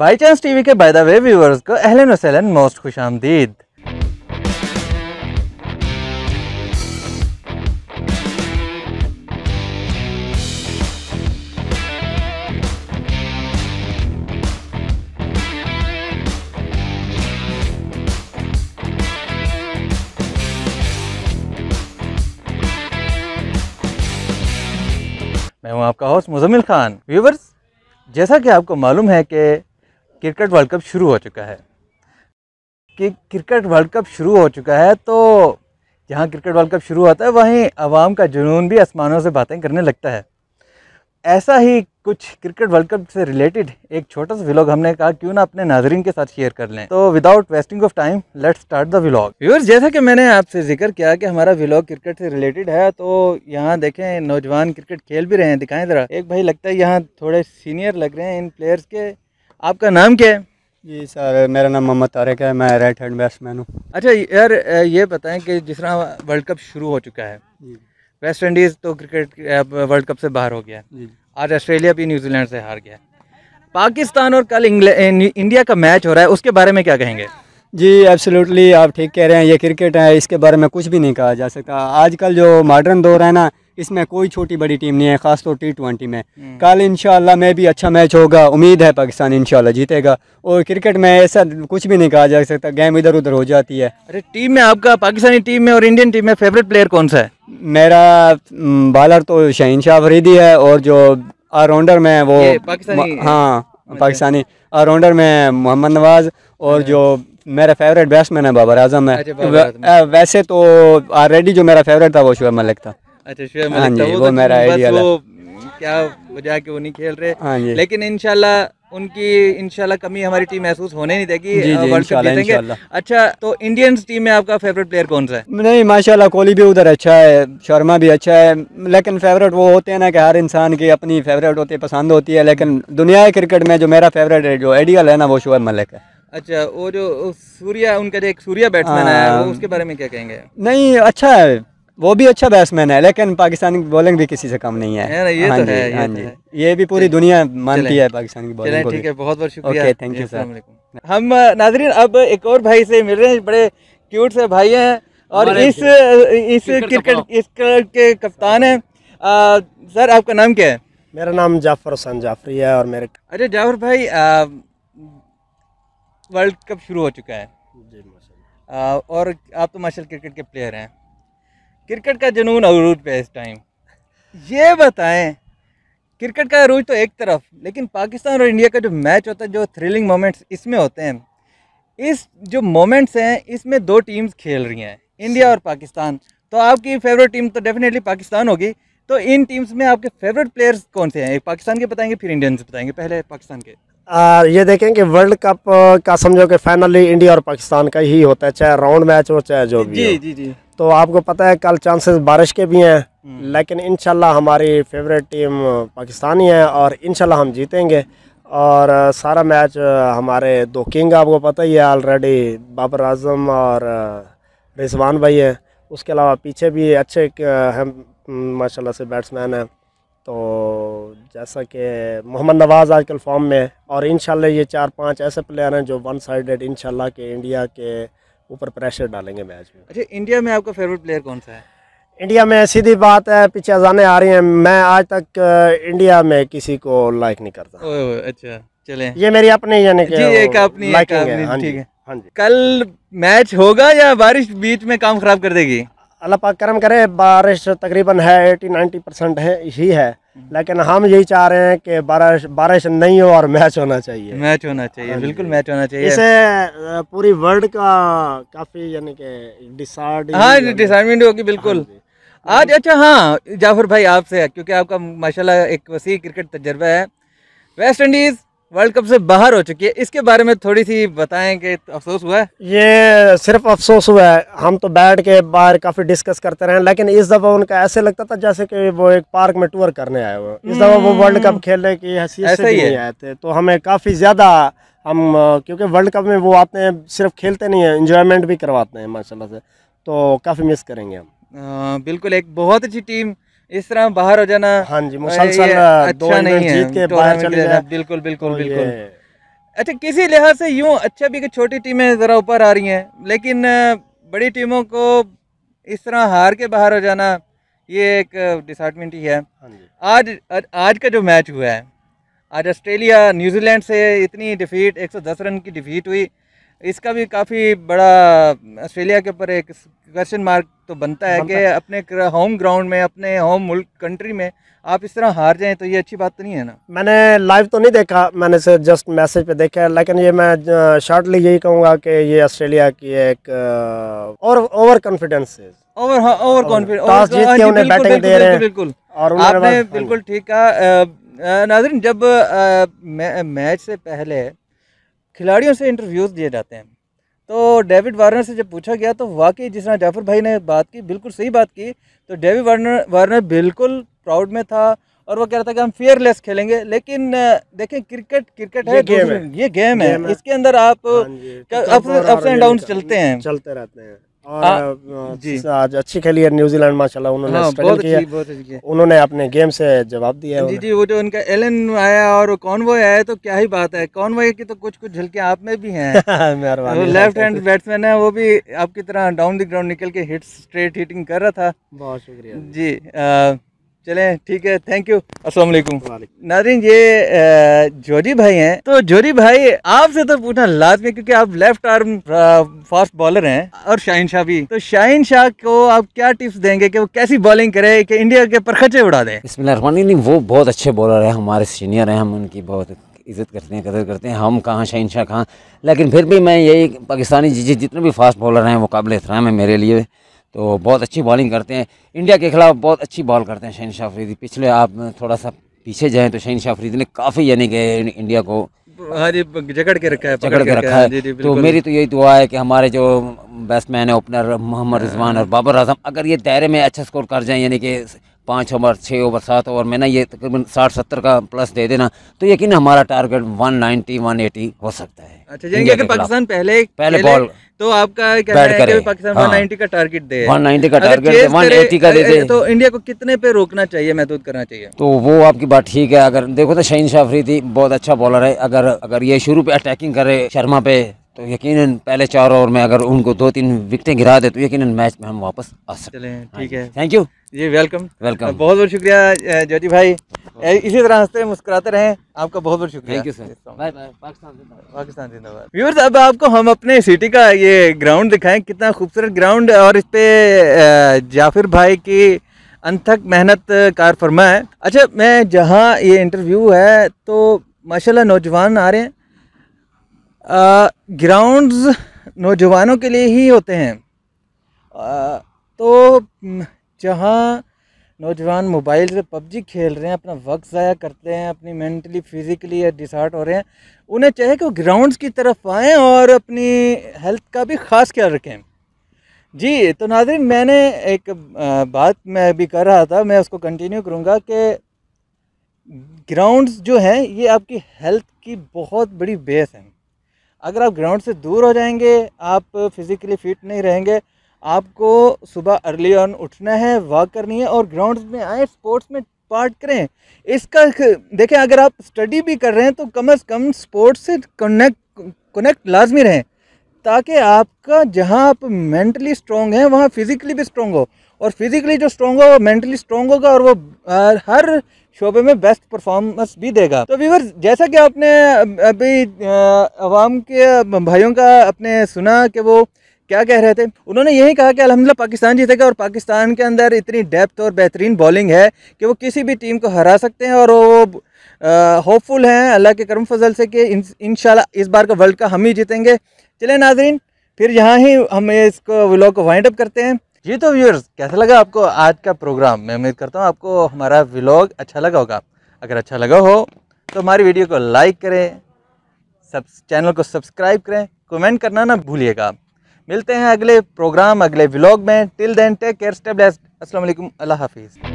By chance TV के by the way viewers को अहलन वसैलन मोस्ट खुश आमदीद मैं हूं आपका होस्ट मुजम्मिल खान व्यूवर्स जैसा कि आपको मालूम है कि क्रिकेट वर्ल्ड कप शुरू हो चुका है कि क्रिकेट वर्ल्ड कप शुरू हो चुका है तो जहाँ क्रिकेट वर्ल्ड कप शुरू होता है वहीं आवाम का जुनून भी आसमानों से बातें करने लगता है ऐसा ही कुछ क्रिकेट वर्ल्ड कप से रिलेटेड एक छोटा सा व्लॉग हमने कहा क्यों ना अपने नाजरीन के साथ शेयर कर लें तो without wasting of time let's start the vlog viewers जैसा कि मैंने आपसे जिक्र किया कि हमारा व्लॉग क्रिकेट से रिलेटेड है तो यहाँ देखें नौजवान क्रिकेट खेल भी रहे हैं दिखाएं ज़रा एक भाई लगता है यहाँ थोड़े सीनियर लग रहे हैं इन प्लेयर्स के आपका नाम क्या है जी सर मेरा नाम मोहम्मद तारक है मैं राइट हैंड बैट्समैन हूँ अच्छा यार ये बताएं कि जिस तरह वर्ल्ड कप शुरू हो चुका है वेस्ट इंडीज़ तो क्रिकेट वर्ल्ड कप से बाहर हो गया आज ऑस्ट्रेलिया भी न्यूजीलैंड से हार गया पाकिस्तान और कल इंडिया का मैच हो रहा है उसके बारे में क्या कहेंगे जी एब्सोल्युटली आप ठीक कह रहे हैं ये क्रिकेट है इसके बारे में कुछ भी नहीं कहा जा सकता आजकल जो मॉडर्न दौर है ना इसमें कोई छोटी बड़ी टीम नहीं है खासतौर टी ट्वेंटी में हम्म। कल इनशाला में भी अच्छा मैच होगा उम्मीद है पाकिस्तान इनशाला जीतेगा और क्रिकेट में ऐसा कुछ भी नहीं कहा जा सकता गेम इधर उधर हो जाती है अरे टीम में आपका पाकिस्तानी टीम में और इंडियन टीम में फेवरेट प्लेयर कौन सा है मेरा बॉलर हम्म, तो शहीन शाह फरीदी है और जो ऑलराउंडर में वो हाँ अच्छा। पाकिस्तानी ऑलराउंडर में मोहम्मद नवाज और अच्छा। जो मेरा फेवरेट बैट्समैन है बाबर आजम है अच्छा, वैसे तो ऑलरेडी जो मेरा फेवरेट था वो शुभ मलिक था अच्छा शुएब मलिक वो, मेरा वो क्या वजह के वो नहीं खेल रहे हाँ लेकिन इनशाला उनकी इनशाला कमी हमारी टीम महसूस होने नहीं देगी जी कप जीतेंगे अच्छा तो इंडियन टीम में आपका फेवरेट प्लेयर कौन सा है नहीं माशाल्लाह कोहली भी उधर अच्छा है शर्मा भी अच्छा है लेकिन फेवरेट वो होते हैं ना कि हर इंसान की अपनी फेवरेट होती है पसंद होती है लेकिन दुनिया क्रिकेट में जो मेरा फेवरेट है जो आइडियल है ना वो शुएब मलिक है अच्छा वो जो सूर्या उनका जो एक सूर्या बैट्समैन है हाँ। उसके बारे में क्या कहेंगे नहीं अच्छा है वो भी अच्छा बैट्समैन है लेकिन पाकिस्तान की बॉलिंग भी किसी से कम नहीं है ये हाँ तो है हाँ तो जी ये भी पूरी दुनिया मानती है पाकिस्तान की बॉलिंग ठीक है बहुत बहुत शुक्रिया थैंक यू सर हम नाजरीन अब एक और भाई से मिल रहे हैं बड़े क्यूट से भाई हैं और इस इस क्रिकेट इस क्रिकेट के कप्तान हैं सर आपका नाम क्या है मेरा नाम जाफर हसन जाफरी है और मेरे अरे जाफर भाई वर्ल्ड कप शुरू हो चुका है जी और आप तो मार्शल क्रिकेट के प्लेयर हैं क्रिकेट का जुनून अरूज पे इस टाइम ये बताएं क्रिकेट का अरूज तो एक तरफ लेकिन पाकिस्तान और इंडिया का जो मैच होता है जो थ्रिलिंग मोमेंट्स इसमें होते हैं इस जो मोमेंट्स हैं इसमें दो टीम्स खेल रही हैं इंडिया और पाकिस्तान तो आपकी फेवरेट टीम तो डेफिनेटली पाकिस्तान होगी तो इन टीम्स में आपके फेवरेट प्लेयर्स कौन से हैं पाकिस्तान के बताएंगे फिर इंडियन से बताएंगे पहले पाकिस्तान के ये देखें कि वर्ल्ड कप का समझो कि फाइनली इंडिया और पाकिस्तान का ही होता है चाहे राउंड मैच हो चाहे जो भी जी, जी, जी। तो आपको पता है कल चांसेस बारिश के भी हैं हम्म। लेकिन इनशाला हमारी फेवरेट टीम पाकिस्तानी है और इनशाला हम जीतेंगे और सारा मैच हमारे दो किंग आपको पता ही है ऑलरेडी बाबर आजम और रिजवान भाई हैं उसके अलावा पीछे भी अच्छे हैं माशाल्लाह से बैट्समैन हैं तो जैसा कि मोहम्मद नवाज़ आजकल फॉर्म में है और इन ये चार पांच ऐसे प्लेयर हैं जो वन साइडेड इन के इंडिया के ऊपर प्रेशर डालेंगे मैच में अच्छा इंडिया में आपका फेवरेट प्लेयर कौन सा है इंडिया में सीधी बात है पीछे अजाने आ रही हैं मैं आज तक इंडिया uh, में किसी को लाइक नहीं करता ओ, अच्छा चले ये मेरी अपनी यानी कि एक अपनी हाँ ठीक है हाँ जी कल मैच होगा या बारिश बीच में काम खराब कर देगी अल्लाह पाक करम करे बारिश तकरीबन है एटी नाइन्टी परसेंट है ही है लेकिन हम यही चाह रहे हैं कि बारिश बारिश नहीं हो और मैच होना चाहिए मैच होना चाहिए हाँ बिल्कुल मैच होना चाहिए इसे पूरी वर्ल्ड का काफ़ी यानी कि हाँ डिसाइडमेंट होगी बिल्कुल हाँ आज अच्छा हाँ जाफर भाई आपसे क्योंकि आपका माशाल्लाह एक वसी क्रिकेट तजर्बा है वेस्ट इंडीज़ वर्ल्ड कप से बाहर हो चुकी है इसके बारे में थोड़ी सी बताएं कि अफसोस हुआ है ये सिर्फ अफसोस हुआ है हम तो बैठ के बाहर काफ़ी डिस्कस करते रहे लेकिन इस दफ़ा उनका ऐसे लगता था जैसे कि वो एक पार्क में टूर करने आए हुए इस दफ़ा वो वर्ल्ड हम्म। कप खेलने की हैसियत से नहीं आए थे तो हमें काफ़ी ज़्यादा हम क्योंकि वर्ल्ड कप में वो आते हैं सिर्फ खेलते नहीं हैं इंजॉयमेंट भी करवाते हैं माशाला से तो काफ़ी मिस करेंगे हम बिल्कुल एक बहुत अच्छी टीम इस तरह बाहर हो जाना हाँ जी मुसलसल अच्छा नहीं है बिल्कुल बिल्कुल बिल्कुल अच्छा किसी लिहाज से यूँ अच्छा भी कि छोटी टीमें ज़रा ऊपर आ रही हैं लेकिन बड़ी टीमों को इस तरह हार के बाहर हो जाना ये एक डिसमेंट ही है हाँ आज आज का जो मैच हुआ है आज ऑस्ट्रेलिया न्यूजीलैंड से इतनी डिफीट 110 रन की डिफीट हुई इसका भी काफ़ी बड़ा ऑस्ट्रेलिया के ऊपर एक क्वेश्चन मार्क तो बनता है कि अपने होम ग्राउंड में अपने होम मुल्क कंट्री में आप इस तरह हार जाएं तो ये अच्छी बात तो नहीं है ना मैंने लाइव तो नहीं देखा मैंने सिर्फ जस्ट मैसेज पे देखा है लेकिन ये मैं शॉर्टली यही कहूँगा कि ये ऑस्ट्रेलिया की एक और over confidence over over confidence बिल्कुल ठीक कहा नाजरीन जब मैच से पहले खिलाड़ियों से इंटरव्यूज़ दिए जाते हैं तो डेविड वार्नर से जब पूछा गया तो वाकई जिस तरह जाफर भाई ने बात की बिल्कुल सही बात की तो डेविड वार्नर वार्नर बिल्कुल प्राउड में था और वो कह रहा था कि हम फेयरलेस खेलेंगे लेकिन देखें क्रिकेट क्रिकेट है गेम है ये गेम है इसके अंदर आप अप्स एंड डाउन चलते हैं चलते रहते हैं और आज अच्छी खेली है न्यूजीलैंड माशाल्लाह उन्होंने हाँ, बहुत किया बहुत अच्छी उन्होंने अपने गेम से जवाब दिया जी जी वो जो उनका एलन आया और कॉन्वॉय आया तो क्या ही बात है कॉन्वॉय की तो कुछ कुछ झलके आप में भी हैं वो लेफ्ट हैंड बैट्समैन है वो भी आपकी तरह डाउन द ग्राउंड निकल के हिट स्ट्रेट हिटिंग कर रहा था बहुत शुक्रिया जी चले ठीक है थैंक यू अस्सलाम वालेकुम ये जोरी भाई हैं तो जोरी भाई आपसे तो पूछना लाजमी क्योंकि आप लेफ्ट आर्म फास्ट बॉलर हैं और शाहिन शाह भी तो शाहिन शाह को आप क्या टिप्स देंगे कि वो कैसी बॉलिंग करे कि इंडिया के परखचे उड़ा दें इसमें वो बहुत अच्छे बॉलर है हमारे सीनियर हैं हम उनकी बहुत इज़्ज़त करते हैं कदर करते हैं हम कहाँ शाहिन शाह कहाँ लेकिन फिर भी मैं यही पाकिस्तानी जितने भी फास्ट बॉलर हैं वो काबिल एहतराम है मेरे लिए तो बहुत अच्छी बॉलिंग करते हैं इंडिया के खिलाफ बहुत अच्छी बॉल करते हैं शहन शाह अफरीदी पिछले आप थोड़ा सा पीछे जाएँ तो शहन शाह अफरीदी ने काफ़ी यानी कि इंडिया को हाँ जी जकड़ के रखा है जकड़ के रखा है तो मेरी तो यही दुआ है कि हमारे जो बैट्समैन है ओपनर मोहम्मद हाँ। रिजवान और बाबर आजम अगर ये दायरे में अच्छा स्कोर कर जाएँ यानी कि पाँच ओवर छः ओवर सात ओवर में ना ये तकरीबन साठ सत्तर का प्लस दे देना तो यकीन हमारा target one ninety one eighty हो सकता है अच्छा अगर पाकिस्तान पहले पहले बॉल तो आपका क्या है कि पाकिस्तान हाँ। वन का टारगेट अच्छा, दे 190 का टारगेट दे 180 का दे दे तो इंडिया को कितने पे रोकना चाहिए महदूद करना चाहिए तो वो आपकी बात ठीक है अगर देखो तो शहीन शाफरी थी बहुत अच्छा बॉलर है अगर अगर ये शुरू पे अटैकिंग करे शर्मा पे तो यकीनन पहले चार ओवर में अगर उनको दो तीन विकटें गिरा दे तो यकीनन मैच में हम वापस आ सकते हैं हाँ ठीक है thank you ji welcome welcome बहुत बहुत शुक्रिया ज्योति भाई इसी तरह हंसते मुस्कुराते रहें आपका बहुत बहुत शुक्रिया thank you sir bye bye Pakistan जिंदाबाद व्यूअर्स अब आपको हम अपने सिटी का ये ग्राउंड दिखाएं कितना खूबसूरत ग्राउंड और इस पे जाफिर भाई की अनथक मेहनत कार फरमा है अच्छा मैं जहाँ ये इंटरव्यू है तो माशाल्लाह नौजवान आ रहे हैं ग्राउंड्स नौजवानों के लिए ही होते हैं आ, तो जहाँ नौजवान मोबाइल से पबजी खेल रहे हैं अपना वक्त ज़ाया करते हैं अपनी मेंटली फिज़िकली या डिसार्ट हो रहे हैं उन्हें चाहिए कि वो ग्राउंड्स की तरफ आएँ और अपनी हेल्थ का भी ख़ास ख्याल रखें जी तो नाजरीन मैंने एक बात मैं अभी कर रहा था मैं उसको कंटिन्यू करूँगा कि ग्राउंड्स जो हैं ये आपकी हेल्थ की बहुत बड़ी बेस हैं अगर आप ग्राउंड से दूर हो जाएंगे आप फिज़िकली फिट नहीं रहेंगे आपको सुबह अर्ली ऑन उठना है वॉक करनी है और ग्राउंड में आए स्पोर्ट्स में पार्ट करें इसका देखें अगर आप स्टडी भी कर रहे हैं तो कम अज़ कम स्पोर्ट्स से कनेक्ट कनेक्ट लाजमी रहें ताकि आपका जहाँ आप मेंटली स्ट्रॉन्ग हैं वहाँ फिज़िकली भी स्ट्रॉन्ग हो और फिज़िकली जो स्ट्रॉन्ग हो वो मेंटली स्ट्रॉन्ग होगा और वो हर शोबे में बेस्ट परफॉर्मेंस भी देगा तो व्यूवर जैसा कि आपने अभी आवाम के भाइयों का आपने सुना कि वो क्या कह रहे थे उन्होंने यही कहा कि अलहमदिल्ला पाकिस्तान जीतेगा और पाकिस्तान के अंदर इतनी डेप्थ और बेहतरीन बॉलिंग है कि वो किसी भी टीम को हरा सकते हैं और वो होपफुल हैं अल्लाह के करम फजल से कि इन इस बार का वर्ल्ड कप हम ही जीतेंगे चले नाजरीन फिर यहाँ ही हम इसको व्लॉग को वाइंड अप करते हैं जी तो व्यूअर्स कैसा लगा आपको आज का प्रोग्राम मैं उम्मीद करता हूँ आपको हमारा व्लॉग अच्छा लगा होगा अगर अच्छा लगा हो तो हमारी वीडियो को लाइक करें सब चैनल को सब्सक्राइब करें कमेंट करना ना भूलिएगा मिलते हैं अगले प्रोग्राम अगले व्लॉग में till then take care step अस्सलाम वालेकुम अल्लाह हाफिज़